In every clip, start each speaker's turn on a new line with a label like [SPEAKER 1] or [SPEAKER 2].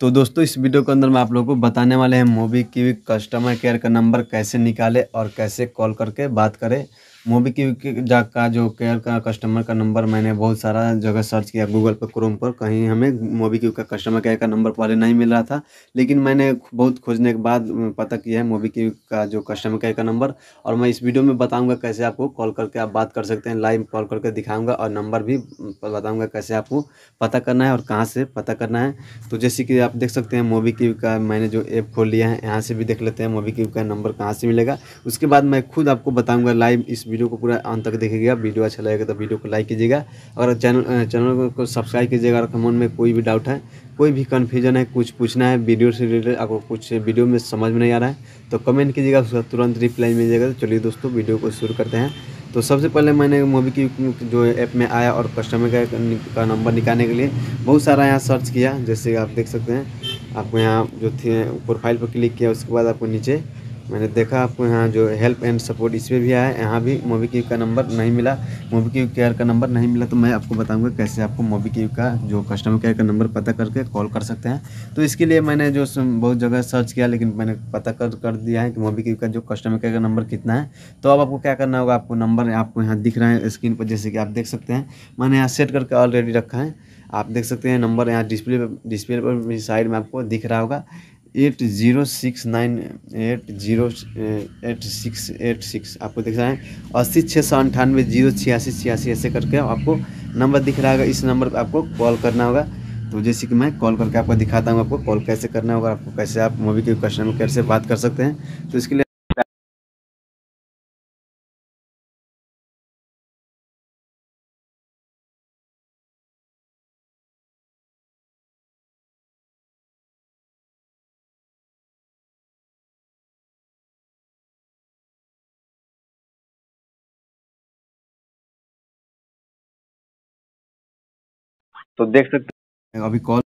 [SPEAKER 1] तो दोस्तों इस वीडियो के अंदर मैं आप लोगों को बताने वाले हैं मोबी की कस्टमर केयर का नंबर कैसे निकाले और कैसे कॉल करके बात करें मोबीक्विक जा का जो केयर का कस्टमर का नंबर मैंने बहुत सारा जगह सर्च किया गूगल पर क्रोम पर कहीं हमें मोबीक्विक का कस्टमर केयर का नंबर पहले नहीं मिल रहा था लेकिन मैंने बहुत खोजने के बाद पता किया है मोबीक्विक का जो कस्टमर केयर का नंबर और मैं इस वीडियो में बताऊँगा कैसे आपको कॉल करके आप बात कर सकते हैं लाइव कॉल करके दिखाऊँगा और नंबर भी बताऊँगा कैसे आपको पता करना है और कहाँ से पता करना है तो जैसे कि आप देख सकते हैं मोबीक्विक का मैंने जो ऐप खोल लिया है यहाँ से भी देख लेते हैं मोबीक्विक का नंबर कहाँ से मिलेगा उसके बाद मैं खुद आपको बताऊँगा लाइव इस वीडियो को पूरा अंत तक देखिएगा वीडियो अच्छा लगेगा तो वीडियो को लाइक कीजिएगा अगर चैनल चैनल को सब्सक्राइब कीजिएगा अगर मन में कोई भी डाउट है कोई भी कन्फ्यूजन है कुछ पूछना है वीडियो से रिलेटेड आपको कुछ वीडियो में समझ में नहीं आ रहा है तो कमेंट कीजिएगा उसका तुरंत रिप्लाई मिल तो चलिए दोस्तों वीडियो को शुरू करते हैं तो सबसे पहले मैंने मोबी की जो ऐप में आया और कस्टमर केयर का, का नंबर निकालने के लिए बहुत सारा यहाँ सर्च किया जैसे आप देख सकते हैं आपको यहाँ जो थे प्रोफाइल पर क्लिक किया उसके बाद आपको नीचे मैंने देखा आपको यहाँ जो हेल्प एंड सपोर्ट इसमें भी आया यहाँ भी मोबी क्यू का नंबर नहीं मिला मोबी क्यू केयर का नंबर नहीं मिला तो मैं आपको बताऊँगा कैसे आपको मोबी क्यू का जो कस्टमर केयर का नंबर पता करके कॉल कर सकते हैं तो इसके लिए मैंने जो बहुत जगह सर्च किया लेकिन मैंने पता कर कर दिया है कि मोबी क्यू का जो कस्टमर केयर का नंबर कितना है तो अब आपको क्या करना होगा आपको नंबर आपको यहाँ दिख रहा है स्क्रीन पर जैसे कि आप देख सकते हैं मैंने यहाँ सेट करके ऑलरेडी रखा है आप देख सकते हैं नंबर यहाँ डिस्प्ले डिस्प्ले पर साइड में आपको दिख रहा होगा eight zero six nine eight zero eight six eight six आपको दिख रहा है अस्सी छः सौ अंठानवे जीरो छियासी छियासी ऐसे करके आपको नंबर दिख रहा होगा इस नंबर पर आपको कॉल करना होगा तो जैसे कि मैं
[SPEAKER 2] कॉल करके आपको दिखाता हूँ आपको कॉल कैसे करना होगा आपको कैसे आप मोबी के कस्टमर केयर से बात कर सकते हैं तो इसके लिए तो देख सकते हैं अभी कॉल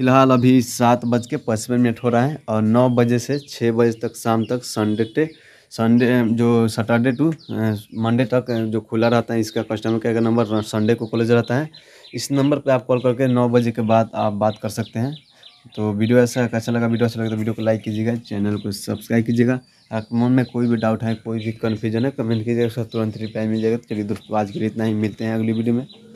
[SPEAKER 2] फिलहाल अभी
[SPEAKER 1] सात बज के पचपन मिनट हो रहा है और नौ बजे से छः बजे तक शाम तक संडे टे संडे जो सैटरडे टू मंडे तक जो खुला रहता है इसका कस्टमर केयर का नंबर संडे को कॉलेज रहता है इस नंबर पे आप कॉल करके नौ बजे के बाद आप बात कर सकते हैं तो वीडियो ऐसा अच्छा लगा वीडियो अच्छा लगा तो वीडियो को लाइक कीजिएगा चैनल को सब्सक्राइब कीजिएगा आपके मन में कोई भी डाउट है कोई भी कन्फ्यूजन है कमेंट कीजिएगा उसका तुरंत रिप्लाई मिल जाएगा तो चलिए दोस्तों आज के लिए इतना ही मिलते हैं अगली वीडियो में